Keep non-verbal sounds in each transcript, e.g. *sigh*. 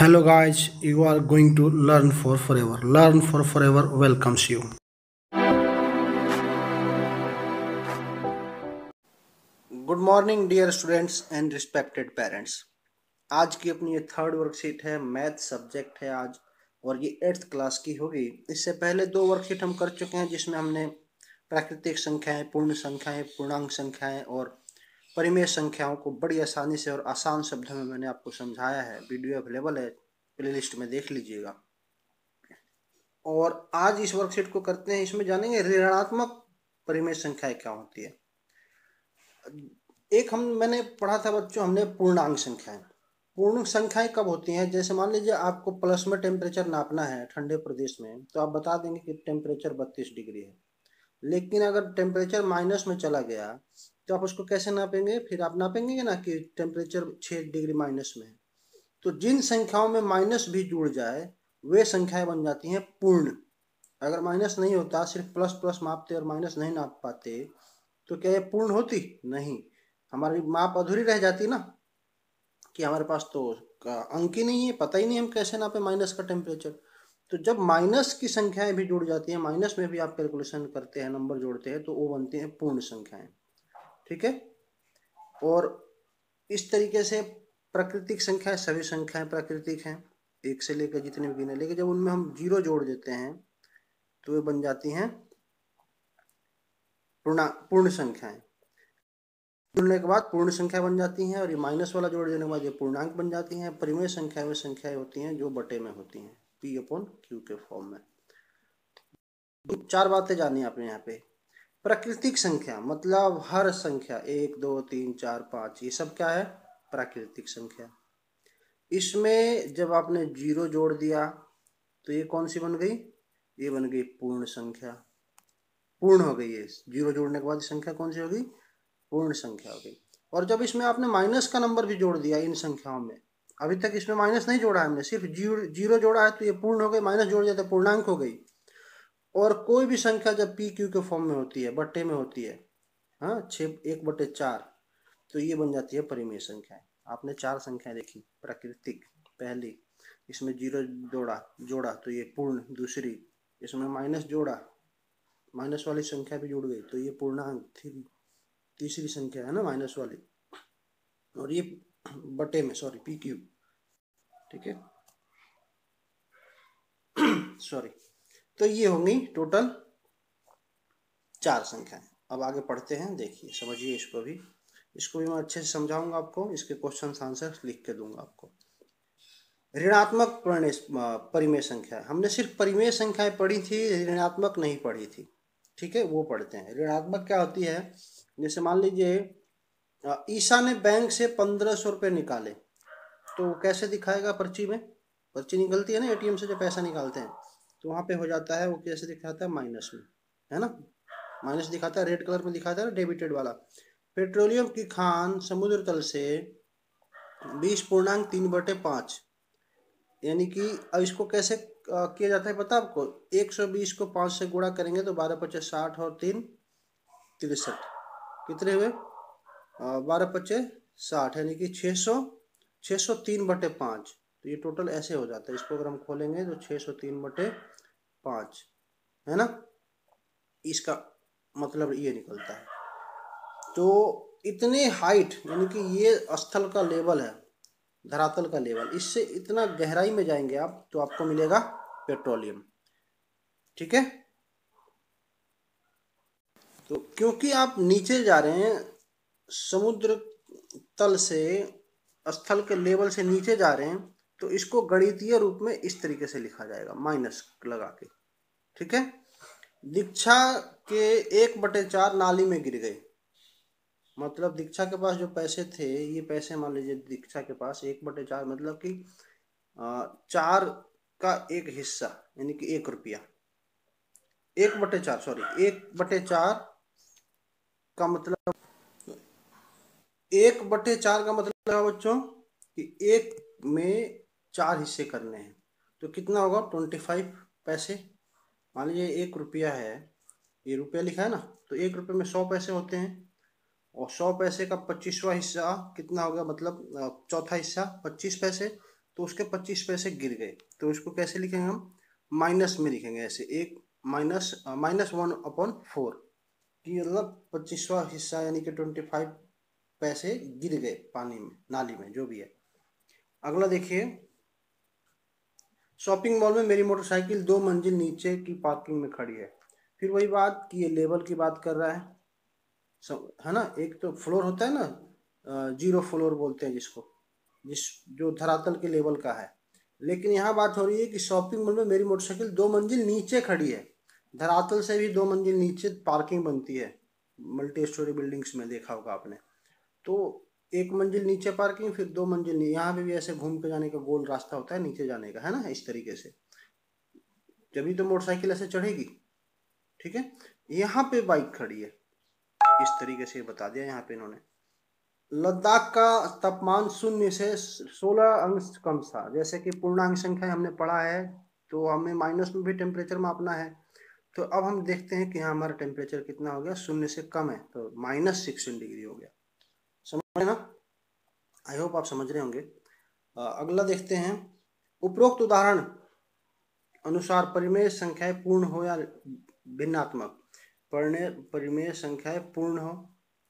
hello guys you are going to learn for forever for for forever welcomes you good morning dear students and respected parents आज की अपनी ये third worksheet है math subject है आज और ये एट्थ क्लास की होगी इससे पहले दो वर्कशीट हम कर चुके हैं जिसमें हमने प्राकृतिक संख्याएं पूर्ण संख्याएं पूर्णांक संख्याएं और परिमेय संख्याओं को बड़ी आसानी से और आसान शब्दों में मैंने आपको समझाया है वीडियो अवेलेबल है प्लेलिस्ट में देख लीजिएगा और आज इस वर्कशीट को करते हैं इसमें जानेंगे ऋणात्मक परिमेय संख्याएं क्या होती है एक हम मैंने पढ़ा था बच्चों हमने पूर्णांग संख्याएं पूर्ण संख्याएं कब होती हैं जैसे मान लीजिए आपको प्लस में टेम्परेचर नापना है ठंडे प्रदेश में तो आप बता देंगे कि टेम्परेचर बत्तीस डिग्री है लेकिन अगर टेम्परेचर माइनस में चला गया तो आप उसको कैसे नापेंगे फिर आप नापेंगे ना कि टेम्परेचर छः डिग्री माइनस में तो जिन संख्याओं में माइनस भी जुड़ जाए वे संख्याएं बन जाती हैं पूर्ण अगर माइनस नहीं होता सिर्फ प्लस प्लस मापते और माइनस नहीं नाप पाते तो क्या ये पूर्ण होती नहीं हमारी माप अधूरी रह जाती ना कि हमारे पास तो अंक ही नहीं है पता ही नहीं हम कैसे नापे माइनस का टेम्परेचर तो जब माइनस की संख्याएं भी जुड़ जाती हैं माइनस में भी आप कैलकुलेशन करते हैं नंबर जोड़ते हैं तो वो बनती हैं पूर्ण संख्याएं ठीक है और इस तरीके से प्राकृतिक संख्या सभी संख्याएं प्राकृतिक हैं एक से लेकर जितने भी गिने लेकिन जब उनमें हम जीरो जोड़ देते हैं तो वे बन जाती हैं पूर्णा पूर्ण संख्याएं जुड़ने के बाद पूर्ण संख्या बन जाती हैं और ये माइनस वाला जोड़ देने के बाद ये पूर्णांक बन जाती हैं परिमेय संख्या में संख्याएं होती हैं जो बटे में होती हैं पी अपॉन क्यू के फॉर्म में तो चार बातें जानी आपने यहाँ पे प्राकृतिक संख्या मतलब हर संख्या एक दो तीन चार पाँच ये सब क्या है प्राकृतिक संख्या इसमें जब आपने जीरो जोड़ दिया तो ये कौन सी बन गई ये बन गई पूर्ण संख्या पूर्ण हो गई ये जीरो जोड़ने के बाद संख्या कौन सी हो गई पूर्ण संख्या हो गई और जब इसमें आपने माइनस का नंबर भी जोड़ दिया इन संख्याओं में अभी तक इसमें माइनस नहीं जोड़ा हमने सिर्फ जीरो जोड़ा है तो ये पूर्ण हो गई माइनस जोड़ दिया तो पूर्णांक हो गई और कोई भी संख्या जब पी क्यू के फॉर्म में होती है बट्टे में होती है हाँ छ एक बटे चार तो ये बन जाती है परिमेय संख्या आपने चार संख्या देखी प्राकृतिक पहली इसमें जीरो जोड़ा जोड़ा तो ये पूर्ण दूसरी इसमें माइनस जोड़ा माइनस वाली संख्या भी जुड़ गई तो ये पूर्णांक थी तीसरी संख्या है ना माइनस वाली और ये बटे में सॉरी पी क्यू ठीक है सॉरी *coughs* तो ये होंगी टोटल चार संख्याएं अब आगे पढ़ते हैं देखिए समझिए इसको भी इसको भी मैं अच्छे से समझाऊंगा आपको इसके क्वेश्चन आंसर लिख के दूंगा आपको ऋणात्मक परिमेय संख्या हमने सिर्फ परिमेय संख्याएं पढ़ी थी ऋणात्मक नहीं पढ़ी थी ठीक है वो पढ़ते हैं ऋणात्मक क्या होती है जैसे मान लीजिए ईशा ने बैंक से पंद्रह सौ रुपये निकाले तो कैसे दिखाएगा पर्ची में पर्ची निकलती है ना एटीएम से जो पैसा निकालते हैं तो वहाँ पे हो जाता है वो कैसे दिखाता है माइनस में है ना माइनस दिखाता है रेड कलर में दिखाता है डेबिटेड वाला पेट्रोलियम की खान समुद्र तल से बीस पूर्णांक तीन बटे पाँच यानी कि अब इसको कैसे किया जाता है पता आपको एक सौ बीस को पाँच से गुणा करेंगे तो बारह पच्चीस साठ और तीन तिरसठ कितने हुए बारह पच्चीस साठ यानी कि छः सौ छः सौ तीन बटे पाँच तो ये टोटल ऐसे हो जाता है इसको अगर हम खोलेंगे तो छः सौ तीन बटे पाँच है ना इसका मतलब ये निकलता है तो इतने हाइट यानी कि ये स्थल का लेवल है धरातल का लेवल इससे इतना गहराई में जाएंगे आप तो आपको मिलेगा पेट्रोलियम ठीक है तो क्योंकि आप नीचे जा रहे हैं समुद्र तल से स्थल के लेवल से नीचे जा रहे हैं तो इसको गणितीय रूप में इस तरीके से लिखा जाएगा माइनस लगा के ठीक है दीक्षा के एक बटे चार नाली में गिर गए मतलब दीक्षा के पास जो पैसे थे ये पैसे मान लीजिए दीक्षा के पास एक बटे चार मतलब कि चार का एक हिस्सा यानी कि एक रुपया एक बटे चार सॉरी एक बटे चार का मतलब एक बटे चार का मतलब बच्चों कि एक में चार हिस्से करने हैं तो कितना होगा ट्वेंटी फाइव पैसे मान लीजिए एक रुपया है ये रुपया लिखा है ना तो एक रुपये में सौ पैसे होते हैं और सौ पैसे का पच्चीसवा हिस्सा कितना हो गया मतलब चौथा हिस्सा पच्चीस पैसे तो उसके पच्चीस पैसे गिर गए तो उसको कैसे लिखेंगे हम माइनस में लिखेंगे ऐसे एक minus minus one upon four कि मतलब पच्चीसवा हिस्सा यानी कि ट्वेंटी फाइव पैसे गिर गए पानी में नाली में जो भी है अगला देखिए शॉपिंग मॉल में मेरी मोटरसाइकिल दो मंजिल नीचे की पार्किंग में खड़ी है फिर वही बात कि ये लेवल की बात कर रहा है सब है ना एक तो फ्लोर होता है ना जीरो फ्लोर बोलते हैं जिसको जिस जो धरातल के लेवल का है लेकिन यहाँ बात हो रही है कि शॉपिंग मॉल में मेरी मोटरसाइकिल दो मंजिल नीचे खड़ी है धरातल से भी दो मंजिल नीचे पार्किंग बनती है मल्टी स्टोरी बिल्डिंग्स में देखा होगा आपने तो एक मंजिल नीचे पार्किंग फिर दो मंजिल यहाँ पे भी ऐसे घूम के जाने का गोल रास्ता होता है नीचे जाने का है ना इस तरीके से जब तो मोटरसाइकिल ऐसे चढ़ेगी ठीक है यहाँ पे बाइक खड़ी है इस तरीके से बता दिया यहाँ पे इन्होंने लद्दाख का तापमान शून्य से सोलह अंश कम था जैसे कि पूर्णांक संख्या हमने पढ़ा है तो हमें माइनस में भी टेम्परेचर मापना है तो अब हम देखते हैं कि यहाँ हमारा टेम्परेचर कितना हो गया शून्य से कम है तो माइनस सिक्सटीन डिग्री हो गया है ना आई होप आप समझ रहे होंगे अगला देखते हैं उपरोक्त उदाहरण अनुसार परिमेय संख्याएं पूर्ण हो या भिन्नात्मक परिणय परिमेय संख्याएं पूर्ण हो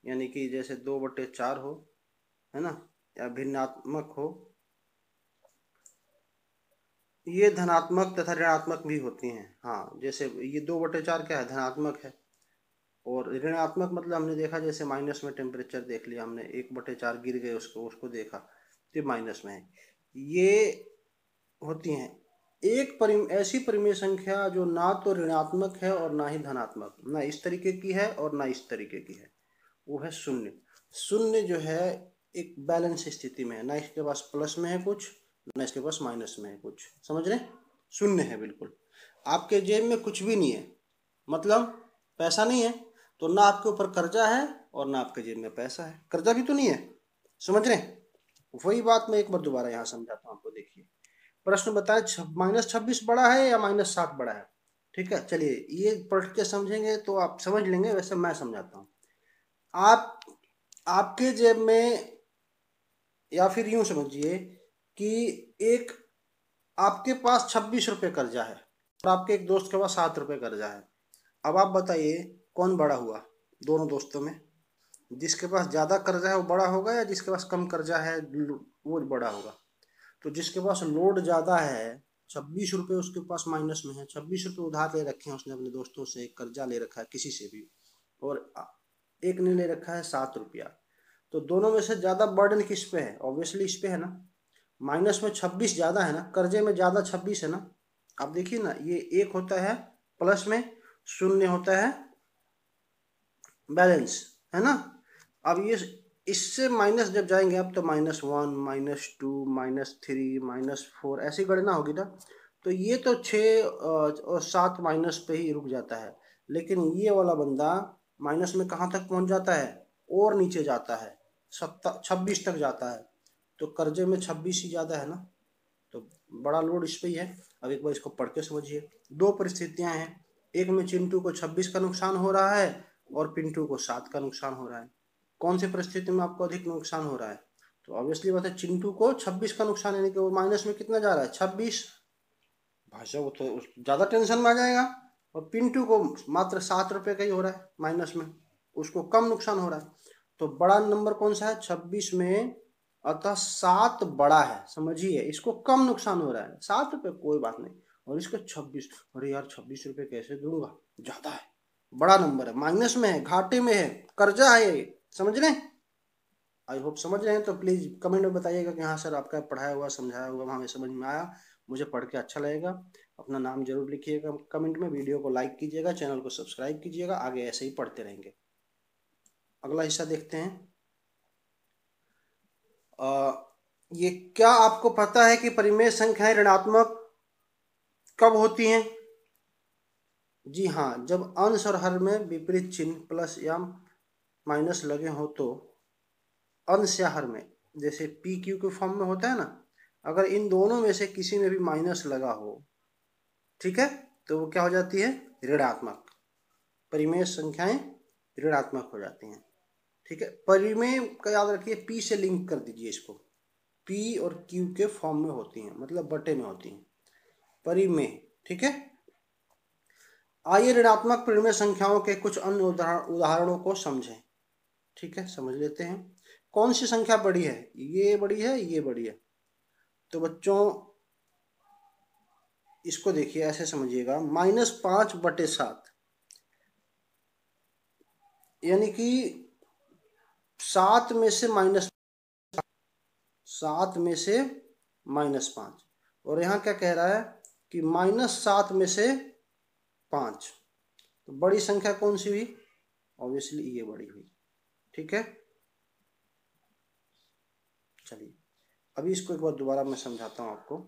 यानी कि जैसे दो बटे चार हो है ना या भिन्नात्मक हो ये धनात्मक तथा ऋणात्मक भी होती हैं हाँ जैसे ये दो बटे चार क्या है धनात्मक है और ऋणात्मक मतलब हमने देखा जैसे माइनस में टेम्परेचर देख लिया हमने एक बटे चार गिर गए उसको उसको देखा तो माइनस में है ये होती हैं एक परिम ऐसी परिमेय संख्या जो ना तो ऋणात्मक है और ना ही धनात्मक ना इस तरीके की है और ना इस तरीके की है वो है शून्य शून्य जो है एक बैलेंस स्थिति में है ना इसके पास प्लस में है कुछ ना इसके पास माइनस में है कुछ समझ रहे शून्य है बिल्कुल आपके जेब में कुछ भी नहीं है मतलब पैसा नहीं है तो ना आपके ऊपर कर्जा है और ना आपके जेब में पैसा है कर्जा भी तो नहीं है समझ रहे वही बात मैं एक बार दोबारा यहाँ समझाता हूँ आपको देखिए प्रश्न बताए माइनस छब्बीस बड़ा है या माइनस सात बड़ा है ठीक है चलिए ये पढ़ के समझेंगे तो आप समझ लेंगे वैसे मैं समझाता हूँ आप आपके जेब में या फिर यूं समझिए कि एक आपके पास छब्बीस रुपये कर्जा है और आपके एक दोस्त के पास सात रुपये कर्जा है अब आप बताइए कौन बड़ा हुआ दोनों दोस्तों में जिसके पास ज़्यादा कर्जा है वो बड़ा होगा या जिसके पास कम कर्जा है वो बड़ा होगा तो जिसके पास लोड ज़्यादा है छब्बीस रुपये उसके पास माइनस में है छब्बीस रुपये उधार ले रखे हैं उसने अपने दोस्तों से कर्जा ले रखा है किसी से भी और एक ने ले रखा है सात रुपया तो दोनों में से ज़्यादा बर्डन किस पे है ऑब्वियसली इस पे है ना माइनस में छब्बीस ज़्यादा है ना कर्जे में ज़्यादा छब्बीस है ना आप देखिए ना ये एक होता है प्लस में शून्य होता है बैलेंस है ना अब ये इससे माइनस जब जाएंगे आप तो minus one minus two minus three minus four ऐसी गणना होगी ना तो ये तो छः और सात माइनस पे ही रुक जाता है लेकिन ये वाला बंदा माइनस में कहाँ तक पहुँच जाता है और नीचे जाता है सत्ता छब्बीस तक जाता है तो कर्जे में छब्बीस ही ज़्यादा है ना तो बड़ा लोड इस पर ही है अब एक बार इसको पढ़ के समझिए दो परिस्थितियाँ हैं एक में चिंटू को छब्बीस का नुकसान हो रहा है और पिंटू को सात का नुकसान हो रहा है कौन से परिस्थिति में आपको अधिक नुकसान हो रहा है तो ऑब्वियसली बात है चिंटू को छब्बीस का नुकसान यानी कि वो माइनस में कितना जा रहा है छब्बीस भाई वो तो ज़्यादा टेंशन में आ जाएगा और पिंटू को मात्र सात रुपये का ही हो रहा है माइनस में उसको कम नुकसान हो रहा है तो बड़ा नंबर कौन सा है छब्बीस में अतः सात बड़ा है समझिए इसको कम नुकसान हो रहा है सात रुपये कोई बात नहीं और इसको छब्बीस अरे यार छब्बीस रुपये कैसे दूंगा ज़्यादा है बड़ा नंबर है माइनस में है घाटे में है कर्जा है समझ रहे आई होप समझ रहे हैं तो प्लीज कमेंट में बताइएगा कि हाँ सर आपका पढ़ाया हुआ समझाया हुआ हमें समझ में आया मुझे पढ़ के अच्छा लगेगा अपना नाम जरूर लिखिएगा कमेंट में वीडियो को लाइक कीजिएगा चैनल को सब्सक्राइब कीजिएगा आगे ऐसे ही पढ़ते रहेंगे अगला हिस्सा देखते हैं आ, ये क्या आपको पता है कि परिमेय संख्याएं ऋणात्मक कब होती हैं जी हाँ जब अंश और हर में विपरीत चिन्ह प्लस या माइनस लगे हो तो अंश या हर में जैसे पी क्यू के फॉर्म में होता है ना अगर इन दोनों में से किसी में भी माइनस लगा हो ठीक है तो वो क्या हो जाती है ऋणात्मक परिमेय संख्याएं ऋणात्मक हो जाती हैं ठीक है परिमेय का याद रखिए पी से लिंक कर दीजिए इसको पी और क्यू के फॉर्म में होती हैं मतलब बटे में होती हैं परिमेय ठीक है आइए ऋणात्मक परिमेय संख्याओं के कुछ अन्य उदाहरण उदाहरणों को समझें ठीक है समझ लेते हैं कौन सी संख्या बड़ी है ये बड़ी है ये बड़ी है तो बच्चों इसको देखिए ऐसे समझिएगा माइनस पांच बटे सात यानी कि सात में से माइनस सात में से माइनस पांच और यहां क्या कह रहा है कि माइनस सात में से पाँच तो बड़ी संख्या कौन सी हुई ऑब्वियसली ये बड़ी हुई ठीक है चलिए अभी इसको एक बार दोबारा मैं समझाता हूँ आपको